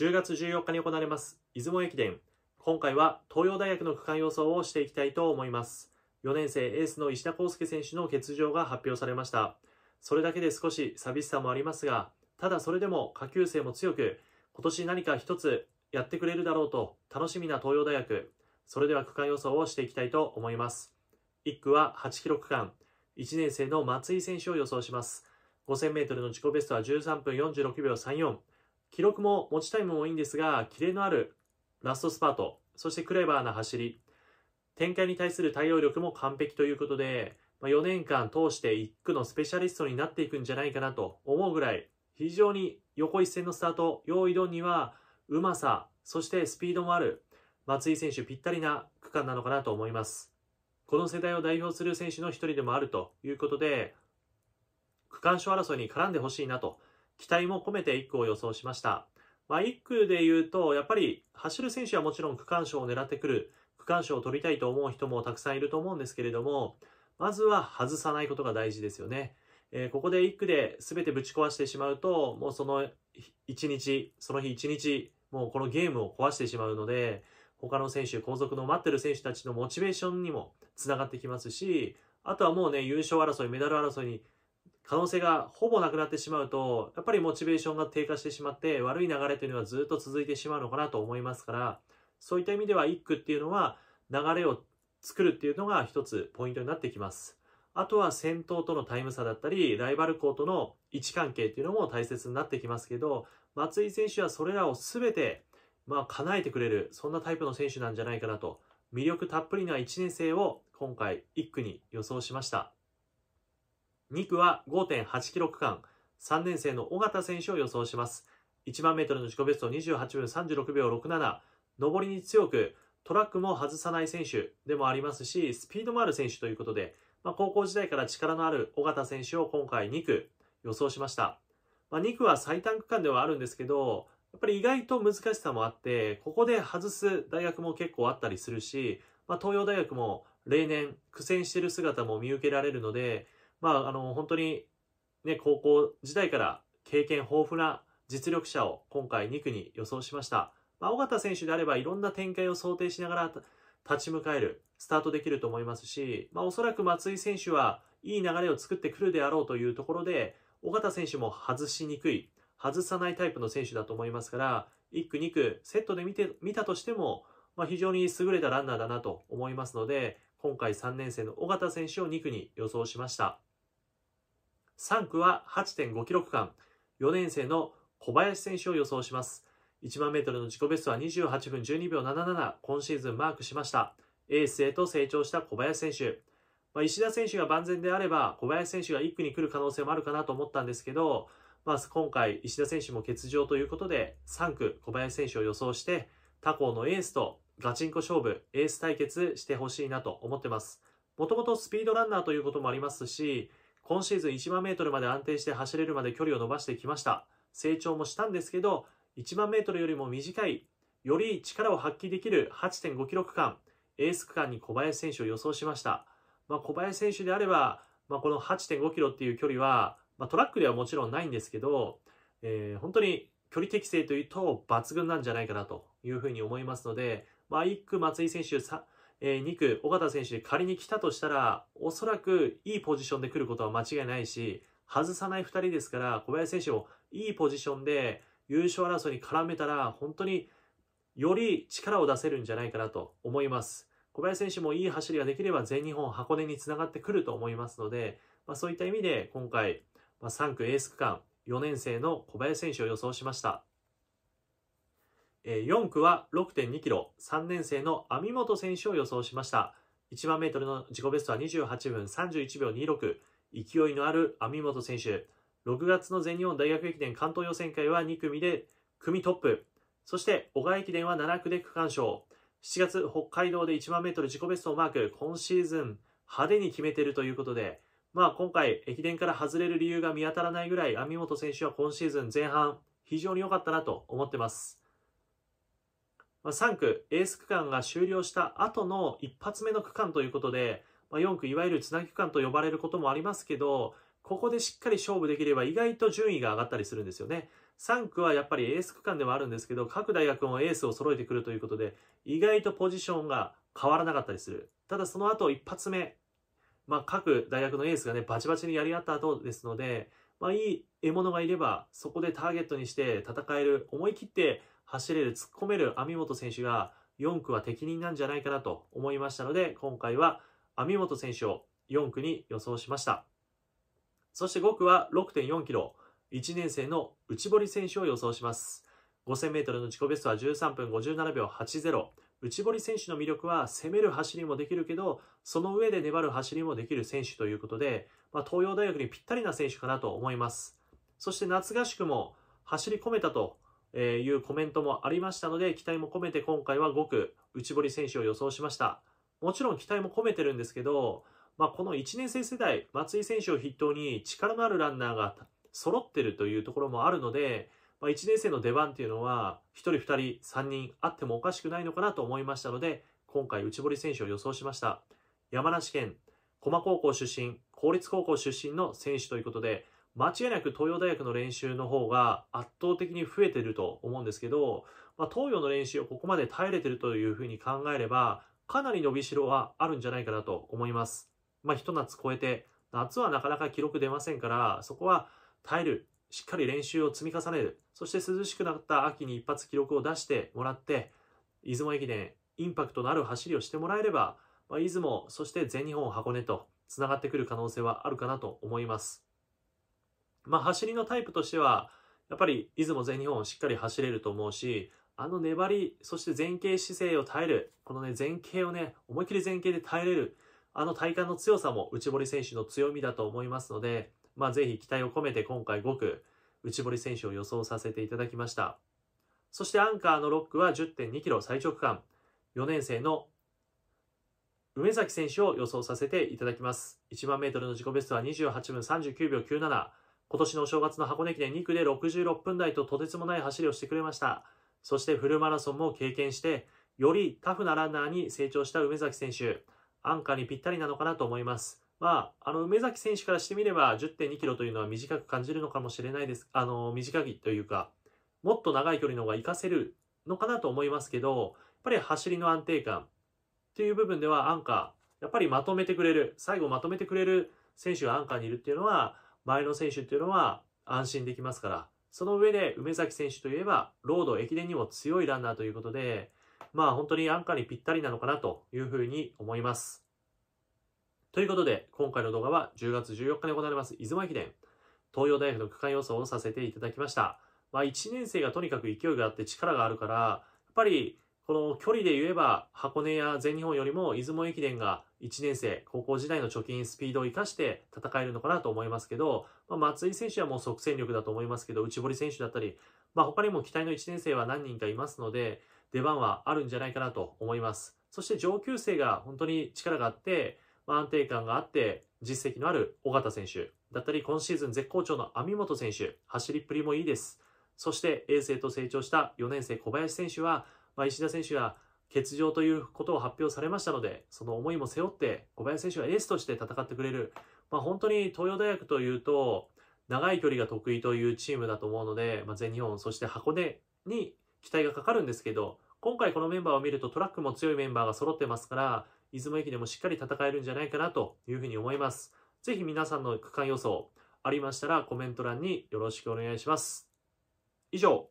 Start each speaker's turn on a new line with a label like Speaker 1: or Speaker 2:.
Speaker 1: 10月14日に行われます出雲駅伝今回は東洋大学の区間予想をしていきたいと思います4年生エースの石田康介選手の欠場が発表されましたそれだけで少し寂しさもありますがただそれでも下級生も強く今年何か一つやってくれるだろうと楽しみな東洋大学それでは区間予想をしていきたいと思います1区は8キロ区間1年生の松井選手を予想します 5000m の自己ベストは13分46秒34記録も持ちタイムもいいんですが、キレのあるラストスパート、そしてクレバーな走り、展開に対する対応力も完璧ということで、ま4年間通して1区のスペシャリストになっていくんじゃないかなと思うぐらい、非常に横一線のスタート、用意ドンには、うまさ、そしてスピードもある、松井選手ぴったりな区間なのかなと思います。この世代を代表する選手の一人でもあるということで、区間賞争いに絡んでほしいなと期待も込めて1区を予想しました。まあ、1区で言うと、やっぱり走る選手はもちろん区間賞を狙ってくる、区間賞を取りたいと思う人もたくさんいると思うんですけれども、まずは外さないことが大事ですよね。えー、ここで1区で全てぶち壊してしまうと、もうその1日、その日1日、もうこのゲームを壊してしまうので、他の選手、後続の待ってる選手たちのモチベーションにもつながってきますし、あとはもうね、優勝争い、メダル争いに可能性がほぼなくなってしまうと、やっぱりモチベーションが低下してしまって、悪い流れというのはずっと続いてしまうのかなと思いますから、そういった意味では一句っていうのは、流れを作るっていうのが一つポイントになってきます。あとは戦闘とのタイム差だったり、ライバル校との位置関係っていうのも大切になってきますけど、松井選手はそれらを全て、まあ、叶えてくれる、そんなタイプの選手なんじゃないかなと、魅力たっぷりな1年生を今回1区に予想しました。2区は5.8キロ区間、3年生の尾形選手を予想します。1万メートルの自己ベスト28分36秒67、上りに強く、トラックも外さない選手でもありますし、スピードもある選手ということで、まあ、高校時代から力のある尾形選手を今回2区予想しました。まあ、2区は最短区間ではあるんですけど、やっぱり意外と難しさもあって、ここで外す大学も結構あったりするし、まあ、東洋大学も例年苦戦している姿も見受けられるので、まあ、あの、本当に、ね、高校時代から経験豊富な実力者を今回2区に予想しました。まあ、尾形選手であればいろんな展開を想定しながら立ち向かえる、スタートできると思いますし、まあ、おそらく松井選手はいい流れを作ってくるであろうというところで、尾形選手も外しにくい、外さないタイプの選手だと思いますから、1区、2区、セットで見て見たとしても、まあ、非常に優れたランナーだなと思いますので、今回3年生の尾形選手を2区に予想しました。3区は8.5キロ区間、4年生の小林選手を予想します。1万メートルの自己ベストは28分12秒77、今シーズンマークしました。エースへと成長した小林選手。まあ、石田選手が万全であれば、小林選手が1区に来る可能性もあるかなと思ったんですけど、まあ、今回、石田選手も欠場ということで、3区、小林選手を予想して、他校のエースとガチンコ勝負、エース対決してほしいなと思ってます。もともとスピードランナーということもありますし、今シーズン1万メートルまで安定して走れるまで距離を伸ばしてきました。成長もしたんですけど、1万メートルよりも短い、より力を発揮できる8.5キロ区間、エース区間に小林選手を予想しました。まあ、小林選手であれば、まあ、この8.5キロっていう距離は、まあ、トラックではもちろんないんですけど、えー、本当に距離適正というと抜群なんじゃないかなというふうに思いますので、まあ、1区松井選手、えー、2区、尾形選手仮に来たとしたら、おそらくいいポジションで来ることは間違いないし、外さない2人ですから、小林選手もいいポジションで優勝争いに絡めたら、本当により力を出せるんじゃないかなと思います。小林選手もいい走りができれば全日本箱根につながってくると思いますので、まあ、そういった意味で今回、まあ、3区エース区間4年生の小林選手を予想しました。4区は6.2キロ、3年生の網本選手を予想しました。1万メートルの自己ベストは28分31秒26。勢いのある網本選手。6月の全日本大学駅伝関東予選会は2組で組トップ。そして小川駅伝は7区で区間賞。7月北海道で1万メートル自己ベストをマーク。今シーズン派手に決めてるということで、まあ今回駅伝から外れる理由が見当たらないぐらい網本選手は今シーズン前半非常に良かったなと思ってます。3区、エース区間が終了した後の一発目の区間ということで、ま4区、いわゆるつなぎ区間と呼ばれることもありますけど、ここでしっかり勝負できれば意外と順位が上がったりするんですよね。3区はやっぱりエース区間ではあるんですけど、各大学もエースを揃えてくるということで、意外とポジションが変わらなかったりする。ただその後一発目、まあ、各大学のエースがね、バチバチにやり合った後ですので、まあ、いい獲物がいれば、そこでターゲットにして戦える、思い切って走れる、突っ込める網本選手が4区は適任なんじゃないかなと思いましたので、今回は網本選手を4区に予想しました。そして5区は6.4 k ロ、1年生の内堀選手を予想します。5000メートルの自己ベストは13分57秒80。内堀選手の魅力は攻める走りもできるけど、その上で粘る走りもできる選手ということで、まあ、東洋大学にぴったりな選手かなと思います。そして夏合宿も走り込めたとえいうコメントもありましたので、期待も込めて今回は5区、内堀選手を予想しました。もちろん期待も込めてるんですけど、まあ、この1年生世代、松井選手を筆頭に力のあるランナーが揃ってるというところもあるので、まあ、1年生の出番っていうのは、1人、2人、3人あってもおかしくないのかなと思いましたので、今回内堀選手を予想しました。山梨県、駒高校出身、公立高校出身の選手ということで、間違いなく東洋大学の練習の方が圧倒的に増えてると思うんですけど、まあ、東洋の練習をここまで耐えれてるというふうに考えれば、かなり伸びしろはあるんじゃないかなと思います。まあ、一夏超えて、夏はなかなか記録出ませんから、そこは耐える、しっかり練習を積み重ねる、そして涼しくなった秋に一発記録を出してもらって、出雲駅伝、インパクトのある走りをしてもらえれば、まあ、出雲、そして全日本箱根と繋がってくる可能性はあるかなと思います。まあ、走りのタイプとしては、やっぱり出雲全日本をしっかり走れると思うし、あの粘り、そして前傾姿勢を耐える、このね、前傾をね、思いっきり前傾で耐えれる、あの体幹の強さも内堀選手の強みだと思いますので、まあ、ぜひ期待を込めて今回5区、内堀選手を予想させていただきました。そしてアンカーの6区は10.2キロ最長区間、4年生の梅崎選手を予想させていただきます。1万メートルの自己ベストは28分39秒97。今年のお正月の箱根駅伝2区で66分台ととてつもない走りをしてくれました。そしてフルマラソンも経験して、よりタフなランナーに成長した梅崎選手。アンカーにぴったりなのかなと思います。まあ、あの、梅崎選手からしてみれば10.2キロというのは短く感じるのかもしれないです。あの、短いというか、もっと長い距離の方が活かせるのかなと思いますけど、やっぱり走りの安定感っていう部分ではアンカー、やっぱりまとめてくれる、最後まとめてくれる選手がアンカーにいるっていうのは、前の選手っていうのは安心できますから、その上で梅崎選手といえば、ロード、駅伝にも強いランナーということで、まあ本当にアンカーにぴったりなのかなというふうに思います。ということで、今回の動画は10月14日に行われます出雲駅伝、東洋大学の区間予想をさせていただきました。まあ1年生がとにかく勢いがあって力があるから、やっぱりこの距離で言えば、箱根や全日本よりも出雲駅伝が1年生、高校時代の貯金、スピードを生かして戦えるのかなと思いますけど、まあ、松井選手はもう即戦力だと思いますけど、内堀選手だったり、まあ、他にも期待の1年生は何人かいますので、出番はあるんじゃないかなと思います。そして上級生が本当に力があって、まあ、安定感があって、実績のある尾形選手だったり、今シーズン絶好調の網本選手、走りっぷりもいいです。そして、衛星と成長した4年生小林選手は、まあ、石田選手は欠場ということを発表されましたので、その思いも背負って、小林選手はエースとして戦ってくれる。まあ、本当に東洋大学というと、長い距離が得意というチームだと思うので、まあ、全日本、そして箱根に期待がかかるんですけど、今回このメンバーを見るとトラックも強いメンバーが揃ってますから、出雲駅でもしっかり戦えるんじゃないかなというふうに思います。ぜひ皆さんの区間予想ありましたらコメント欄によろしくお願いします。以上。